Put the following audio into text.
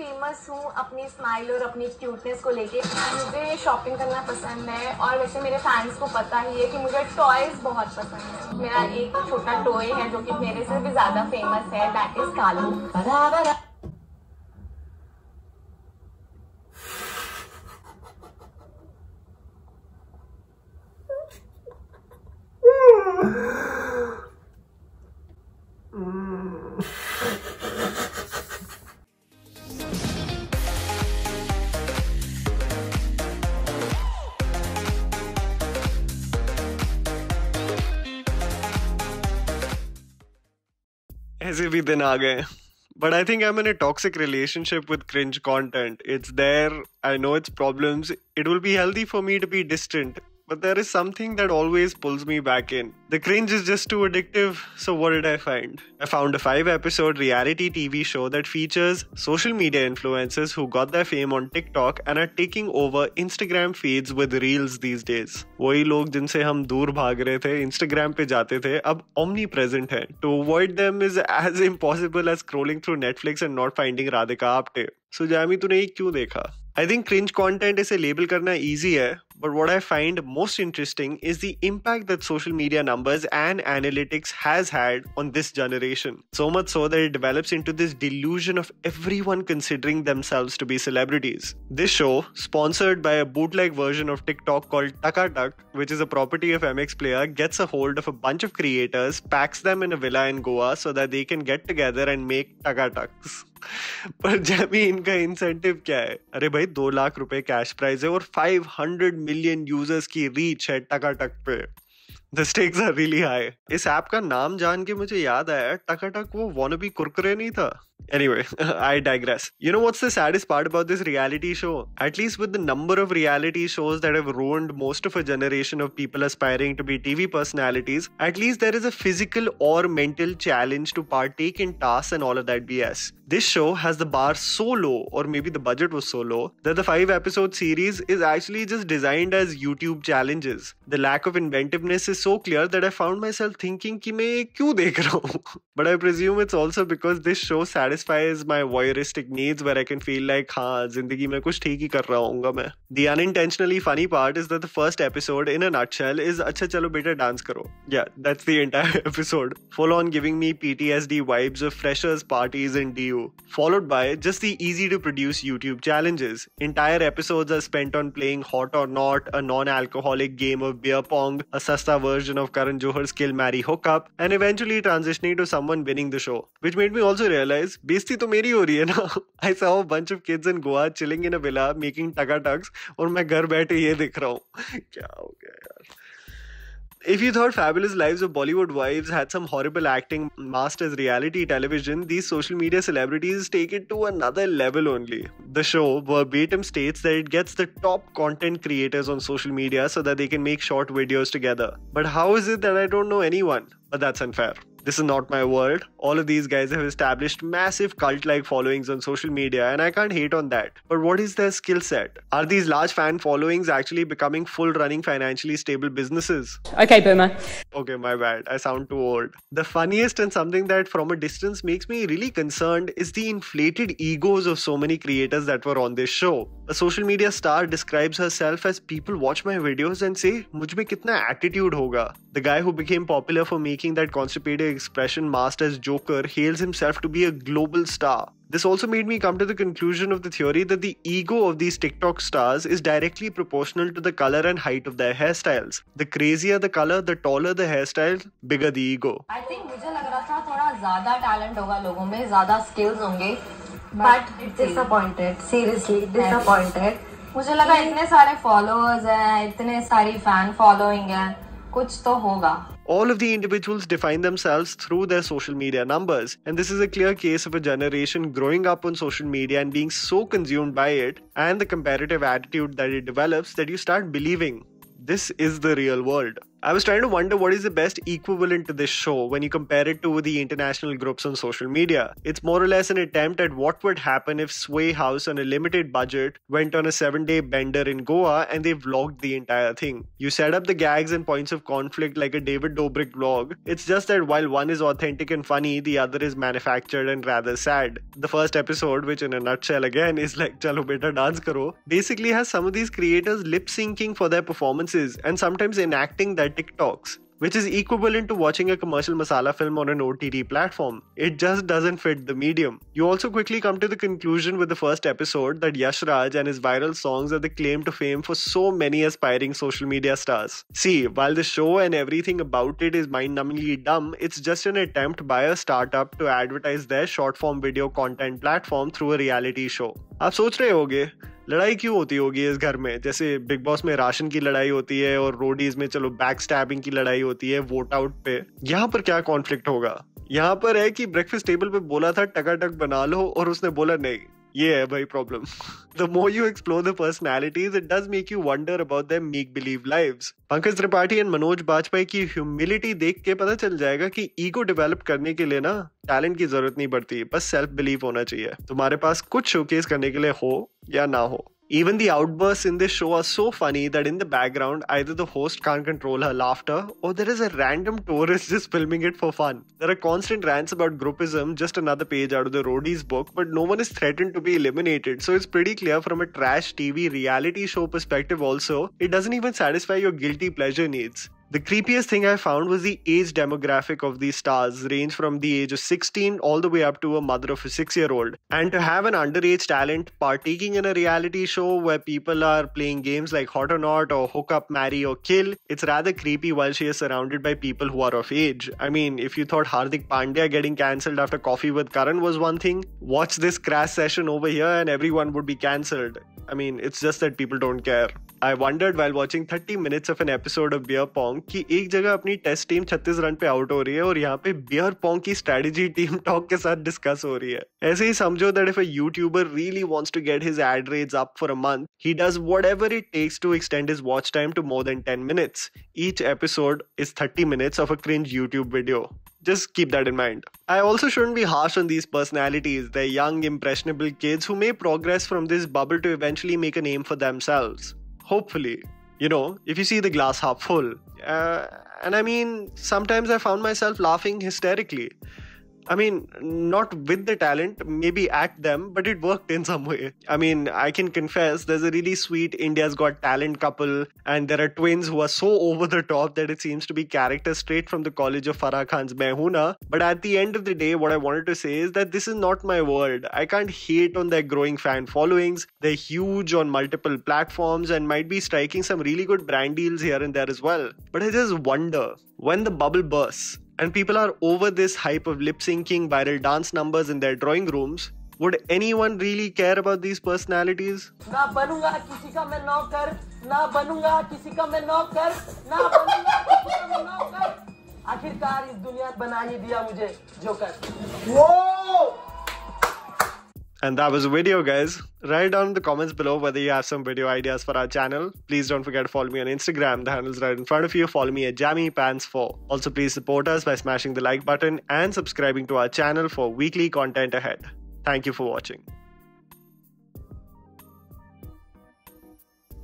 Famous हूँ अपनी smile और अपनी क्यूटनेस को लेके मुझे शॉपिंग करना पसंद है और वैसे मेरे फैंस को पता ही है कि मुझे टॉयज बहुत पसंद है मेरा एक छोटा टॉय है जो कि मेरे से भी ज़्यादा फेमस है that is Kalu but I think I'm in a toxic relationship with cringe content. It's there, I know its problems. It will be healthy for me to be distant but there is something that always pulls me back in. The cringe is just too addictive, so what did I find? I found a 5 episode reality TV show that features social media influencers who got their fame on TikTok and are taking over Instagram feeds with reels these days. वही लोग जिनसे हम दूर भाग रहे थे Instagram पे जाते थे अब omnipresent हैं. To avoid them is as impossible as scrolling through Netflix and not finding Radhika Apte. so, Jami तूने ये क्यों देखा आई थिंक क्रिंज कॉन्टेंट इसे label करना easy है but what I find most interesting is the impact that social media numbers and analytics has had on this generation. So much so that it develops into this delusion of everyone considering themselves to be celebrities. This show, sponsored by a bootleg version of TikTok called Takatak, which is a property of MX Player, gets a hold of a bunch of creators, packs them in a villa in Goa so that they can get together and make Takataks. But Jamie इनका incentive क्या है अरे भाई दो लाख रुपए cash prize है और 500 million users की रीच है टकाटक पे the stakes are really high इस ऐप का नाम जान के मुझे याद आया टकाटक वो वॉनबी कुरकुरे नहीं था Anyway, I digress. You know what's the saddest part about this reality show? At least with the number of reality shows that have ruined most of a generation of people aspiring to be TV personalities, at least there is a physical or mental challenge to partake in tasks and all of that BS. This show has the bar so low, or maybe the budget was so low, that the five episode series is actually just designed as YouTube challenges. The lack of inventiveness is so clear that I found myself thinking, ki main kyun dekh raha But I presume it's also because this show sadly satisfies my voyeuristic needs where I can feel like, हाँ जिंदगी में कुछ ठीक ही कर रहा The unintentionally funny part is that the first episode in a nutshell is अच्छा चलो बेटा डांस करो Yeah, that's the entire episode. Full on giving me PTSD vibes of freshers parties in DU. Followed by just the easy to produce YouTube challenges. Entire episodes are spent on playing Hot or Not, a non-alcoholic game of beer pong, a sasta version of Karan Johar's Kill Marry Hookup, and eventually transitioning to someone winning the show. Which made me also realize बेस्ती तो मेरी हो रही है ना I saw bunch of kids in Goa chilling in a villa making Takataks और मैं घर बैठे ये देख रहा हूँ क्या हो गया यार If you thought fabulous lives of Bollywood wives had some horrible acting masked as reality television, these social media celebrities take it to another level only. The show verbatim states that it gets the top content creators on social media so that they can make short videos together. But how is it that I don't know anyone? But that's unfair. This Is Not My World. All of these guys have established massive cult like followings on social media, and I can't hate on that. But what is their skill set? Are these large fan followings actually becoming full running financially stable businesses? Okay, Boomer. Okay, my bad. I sound too old. The funniest and something that from a distance makes me really concerned is the inflated egos of so many creators that were on this show. A social media star describes herself as people watch my videos and say, मुझ kitna attitude hoga." The guy who became popular for making that constipated expression masked as Joker hails himself to be a global star. This also made me come to the conclusion of the theory that the ego of these TikTok stars is directly proportional to the color and height of their hairstyles. The crazier the color, the taller the hairstyle, bigger the ego. I think talent skills but disappointed seriously disappointed मुझे लगा इतने सारे followers हैं इतने सारी fan following है कुछ तो होगा All of the individuals define themselves through their social media numbers, and this is a clear case of a generation growing up on social media and being so consumed by it and the comparative attitude that it develops that you start believing this is the real world. I was trying to wonder what is the best equivalent to this show when you compare it to the international groups on social media. It's more or less an attempt at what would happen if Sway House on a limited budget went on a 7-day bender in Goa and they vlogged the entire thing. You set up the gags and points of conflict like a David Dobrik vlog. It's just that while one is authentic and funny, the other is manufactured and rather sad. The first episode, which in a nutshell again is like Chalo Beta Dance Karo, basically has some of these creators lip syncing for their performances and sometimes enacting that TikToks, which is equivalent to watching a commercial masala film on an OTT platform. It just doesn't fit the medium. You also quickly come to the conclusion with the first episode that Yash Raj and his viral songs are the claim to fame for so many aspiring social media stars. See, while the show and everything about it is mind-numbingly dumb, it's just an attempt by a startup to advertise their short-form video content platform through a reality show. आप सोच रहे होगे लड़ाई क्यों होती होगी इस घर में जैसे बिग बॉस में राशन की लड़ाई होती है और रोडीज में चलो बैक स्टैबिंग की लड़ाई होती है वोट आउट पे यहाँ पर क्या कॉन्फ्लिक्ट होगा यहाँ पर है कि ब्रेकफास्ट टेबल पे बोला था टका टक बना लो और उसने बोला नहीं ये है भाई problem the more you explore the personalities it does make you wonder about them make believe live Pankaj Tripathi and Manoj Bajpayee की ह्यूमिलिटी देख के पता चल जाएगा कि ईगो डेवलप करने के लिए ना टैलेंट की जरूरत नहीं पड़ती बस सेल्फ बिलीव होना चाहिए तुम्हारे पास कुछ शोकेस करने के लिए हो या ना हो Even the outbursts in this show are so funny that in the background, either the host can't control her laughter or there is a random tourist just filming it for fun. There are constant rants about groupism, just another page out of the roadies book, but no one is threatened to be eliminated, so it's pretty clear from a trash TV reality show perspective also, it doesn't even satisfy your guilty pleasure needs. The creepiest thing I found was the age demographic of these stars range from the age of 16 all the way up to a mother of a 6 year old. And to have an underage talent partaking in a reality show where people are playing games like Hot or Not or Hook Up, Marry or Kill, it's rather creepy while she is surrounded by people who are of age. I mean, if you thought Hardik Pandya getting cancelled after Coffee with Karan was one thing, watch this crash session over here and everyone would be cancelled. I mean, it's just that people don't care. I wondered well watching thirty minutes of an episode of beer pong कि एक जगह अपनी test team छत्तीस run पे out हो रही है और यहाँ पे बियर पोंग की स्ट्रेटेजी टीम टॉक के साथ डिस्कस हो रही है ऐसे ही समझो that if a YouTuber really wants to get his ad rates up for a month he does whatever it takes to extend his watch time to more than 10 minutes each episode is 30 minutes of a cringe youtube video just keep that in mind. I also shouldn't be harsh on these personalities. They're young, impressionable kids who may progress from this bubble to eventually make a name for themselves hopefully you know if you see the glass half full uh, and i mean sometimes i found myself laughing hysterically I mean, not with the talent, maybe at them, but it worked in some way. I mean, I can confess, there's a really sweet India's Got Talent couple, and there are twins who are so over the top that it seems to be characters straight from the college of Farah Khan's Mehuna. But at the end of the day, what I wanted to say is that this is not my world. I can't hate on their growing fan followings. They're huge on multiple platforms and might be striking some really good brand deals here and there as well. But I just wonder when the bubble bursts, and people are over this hype of lip syncing viral dance numbers in their drawing rooms. Would anyone really care about these personalities? आखिरकार इस दुनिया बना ही दिया मुझे joker. वो and that was a video, guys. Write down in the comments below whether you have some video ideas for our channel. Please don't forget to follow me on Instagram. The handle's right in front of you. Follow me at JammyPants4. Also, please support us by smashing the like button and subscribing to our channel for weekly content ahead. Thank you for watching.